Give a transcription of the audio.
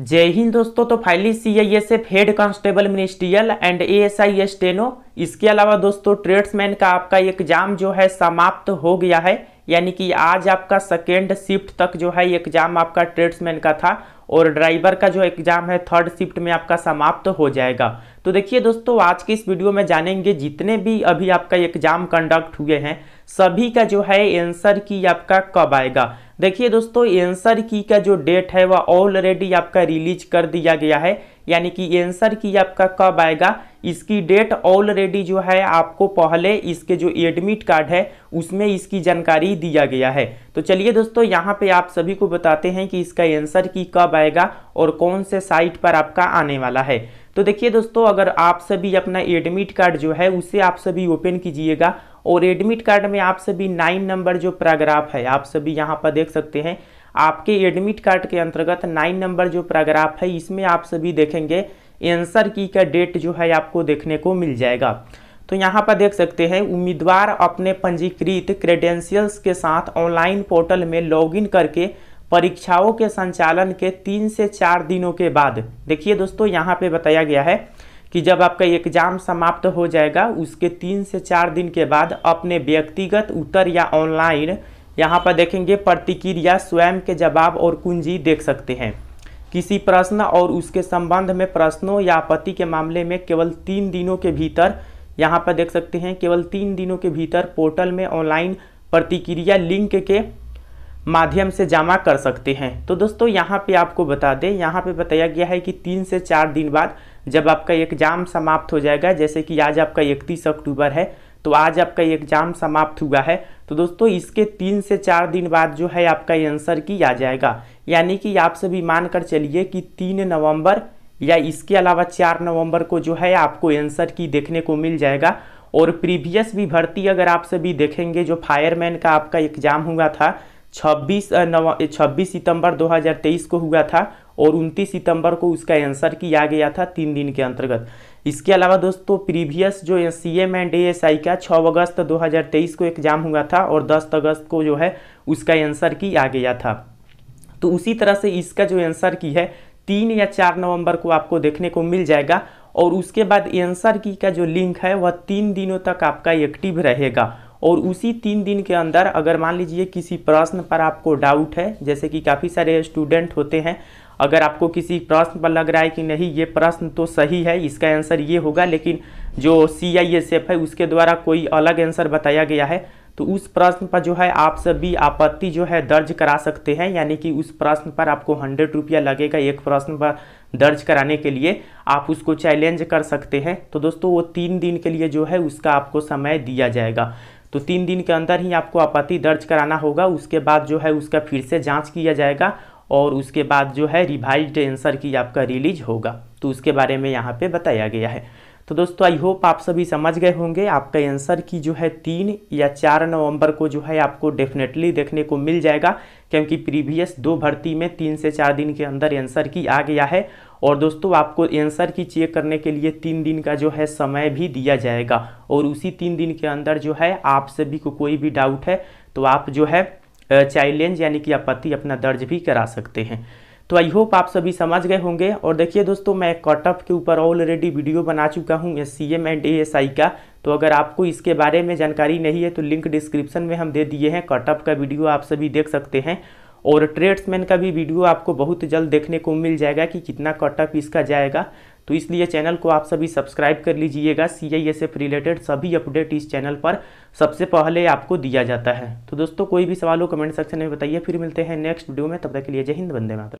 जय हिंद दोस्तों तो finally F head constable ministerial and A S टेनो इसके अलावा दोस्तों ट्रेड्समैन का आपका एग्जाम जो है समाप्त हो गया है यानी कि आज आपका सेकेंड शिफ्ट तक जो है एग्जाम आपका ट्रेड्समैन का था और ड्राइवर का जो एग्जाम है थर्ड शिफ्ट में आपका समाप्त हो जाएगा तो देखिए दोस्तों आज की इस वीडियो में जानेंगे जितने भी अभी आपका एग्जाम कंडक्ट हुए हैं सभी का जो है आंसर की आपका कब आएगा देखिए दोस्तों आंसर की का जो डेट है वह ऑलरेडी आपका रिलीज कर दिया गया है यानी कि आंसर की आपका कब आएगा इसकी डेट ऑलरेडी जो है आपको पहले इसके जो एडमिट कार्ड है उसमें इसकी जानकारी दिया गया है तो चलिए दोस्तों यहाँ पे आप सभी को बताते हैं कि इसका आंसर की कब आएगा और कौन से साइट पर आपका आने वाला है तो देखिए दोस्तों अगर आप सभी अपना एडमिट कार्ड जो है उसे आप सभी ओपन कीजिएगा और एडमिट कार्ड में आप सभी नाइन नंबर जो पैराग्राफ है आप सभी यहाँ पर देख सकते हैं आपके एडमिट कार्ड के अंतर्गत नाइन नंबर जो पैराग्राफ है इसमें आप सभी देखेंगे एंसर की का डेट जो है आपको देखने को मिल जाएगा तो यहाँ पर देख सकते हैं उम्मीदवार अपने पंजीकृत क्रेडेंशियल्स के साथ ऑनलाइन पोर्टल में लॉगिन करके परीक्षाओं के संचालन के तीन से चार दिनों के बाद देखिए दोस्तों यहाँ पे बताया गया है कि जब आपका एग्जाम समाप्त हो जाएगा उसके तीन से चार दिन के बाद अपने व्यक्तिगत उत्तर या ऑनलाइन यहाँ पर देखेंगे प्रतिक्रिया स्वयं के जवाब और कुंजी देख सकते हैं किसी प्रश्न और उसके संबंध में प्रश्नों या आपत्ति के मामले में केवल तीन दिनों के भीतर यहाँ पर देख सकते हैं केवल तीन दिनों के भीतर पोर्टल में ऑनलाइन प्रतिक्रिया लिंक के माध्यम से जमा कर सकते हैं तो दोस्तों यहाँ पे आपको बता दें यहाँ पे बताया गया है कि तीन से चार दिन बाद जब आपका एग्ज़ाम समाप्त हो जाएगा जैसे कि आज आपका इकतीस अक्टूबर है तो आज आपका एग्ज़ाम समाप्त हुआ है तो दोस्तों इसके तीन से चार दिन बाद जो है आपका आंसर की आ जाएगा यानी कि आप सभी मानकर चलिए कि तीन नवंबर या इसके अलावा चार नवंबर को जो है आपको आंसर की देखने को मिल जाएगा और प्रीवियस भी भर्ती अगर आप सभी देखेंगे जो फायरमैन का आपका एग्ज़ाम हुआ था 26 नव छब्बीस सितंबर 2023 को हुआ था और 29 सितंबर को उसका आंसर किया गया था तीन दिन के अंतर्गत इसके अलावा दोस्तों प्रीवियस जो सी एम एंड ए का 6 अगस्त 2023 को एग्जाम हुआ था और 10 अगस्त को जो है उसका आंसर किया गया था तो उसी तरह से इसका जो आंसर की है तीन या चार नवंबर को आपको देखने को मिल जाएगा और उसके बाद एंसर की का जो लिंक है वह तीन दिनों तक आपका एक्टिव रहेगा और उसी तीन दिन के अंदर अगर मान लीजिए किसी प्रश्न पर आपको डाउट है जैसे कि काफ़ी सारे स्टूडेंट होते हैं अगर आपको किसी प्रश्न पर लग रहा है कि नहीं ये प्रश्न तो सही है इसका आंसर ये होगा लेकिन जो सी आई एस एफ है उसके द्वारा कोई अलग आंसर बताया गया है तो उस प्रश्न पर जो है आप सभी आपत्ति जो है दर्ज करा सकते हैं यानी कि उस प्रश्न पर आपको हंड्रेड रुपया लगेगा एक प्रश्न पर दर्ज कराने के लिए आप उसको चैलेंज कर सकते हैं तो दोस्तों वो तीन दिन के लिए जो है उसका आपको समय दिया जाएगा तो तीन दिन के अंदर ही आपको आपत्ति दर्ज कराना होगा उसके बाद जो है उसका फिर से जाँच किया जाएगा और उसके बाद जो है रिवाइज्ड आंसर की आपका रिलीज होगा तो उसके बारे में यहाँ पे बताया गया है तो दोस्तों आई होप आप सभी समझ गए होंगे आपका आंसर की जो है तीन या चार नवंबर को जो है आपको डेफिनेटली देखने को मिल जाएगा क्योंकि प्रीवियस दो भर्ती में तीन से चार दिन के अंदर आंसर की आ गया है और दोस्तों आपको आंसर की चेक करने के लिए तीन दिन का जो है समय भी दिया जाएगा और उसी तीन दिन के अंदर जो है आप सभी को कोई भी डाउट है तो आप जो है चैलेंज यानी कि आपत्ति अपना दर्ज भी करा सकते हैं तो आई होप आप सभी समझ गए होंगे और देखिए दोस्तों मैं कटअप के ऊपर ऑलरेडी वीडियो बना चुका हूँ S C M and A S I का तो अगर आपको इसके बारे में जानकारी नहीं है तो लिंक डिस्क्रिप्शन में हम दे दिए हैं कटअप का वीडियो आप सभी देख सकते हैं और ट्रेड्समैन का भी वीडियो आपको बहुत जल्द देखने को मिल जाएगा कि कितना कटअप इसका जाएगा तो इसलिए चैनल को आप सभी सब्सक्राइब कर लीजिएगा C I S F related सभी अपडेट इस चैनल पर सबसे पहले आपको दिया जाता है तो दोस्तों कोई भी सवाल हो कमेंट सेक्शन में बताइए फिर मिलते हैं नेक्स्ट वीडियो में तब तक के लिए जय हिंद वंदे मात्र